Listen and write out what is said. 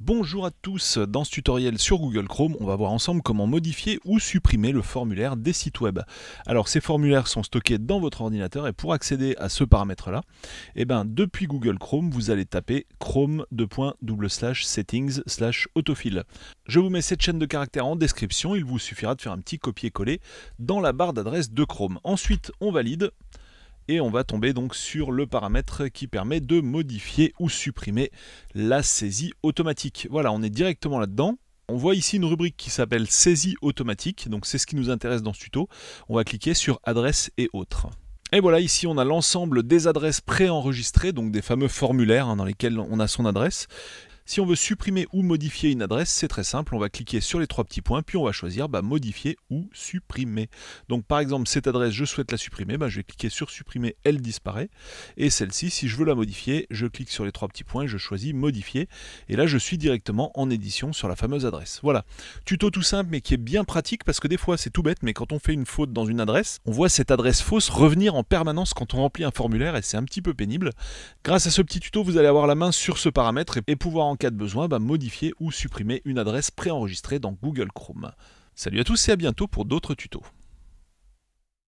Bonjour à tous, dans ce tutoriel sur Google Chrome, on va voir ensemble comment modifier ou supprimer le formulaire des sites web. Alors ces formulaires sont stockés dans votre ordinateur et pour accéder à ce paramètre là, eh ben, depuis Google Chrome, vous allez taper chrome settings autofill. Je vous mets cette chaîne de caractères en description, il vous suffira de faire un petit copier-coller dans la barre d'adresse de Chrome. Ensuite, on valide et on va tomber donc sur le paramètre qui permet de modifier ou supprimer la saisie automatique. Voilà, on est directement là-dedans. On voit ici une rubrique qui s'appelle saisie automatique, donc c'est ce qui nous intéresse dans ce tuto. On va cliquer sur adresse et autres. Et voilà, ici on a l'ensemble des adresses préenregistrées, donc des fameux formulaires hein, dans lesquels on a son adresse. Si on veut supprimer ou modifier une adresse, c'est très simple, on va cliquer sur les trois petits points, puis on va choisir bah, modifier ou supprimer. Donc par exemple, cette adresse, je souhaite la supprimer, bah, je vais cliquer sur supprimer, elle disparaît. Et celle-ci, si je veux la modifier, je clique sur les trois petits points, je choisis modifier. Et là, je suis directement en édition sur la fameuse adresse. Voilà, tuto tout simple, mais qui est bien pratique, parce que des fois, c'est tout bête, mais quand on fait une faute dans une adresse, on voit cette adresse fausse revenir en permanence quand on remplit un formulaire, et c'est un petit peu pénible. Grâce à ce petit tuto, vous allez avoir la main sur ce paramètre et pouvoir en cas de besoin va bah, modifier ou supprimer une adresse préenregistrée dans Google Chrome. Salut à tous et à bientôt pour d'autres tutos.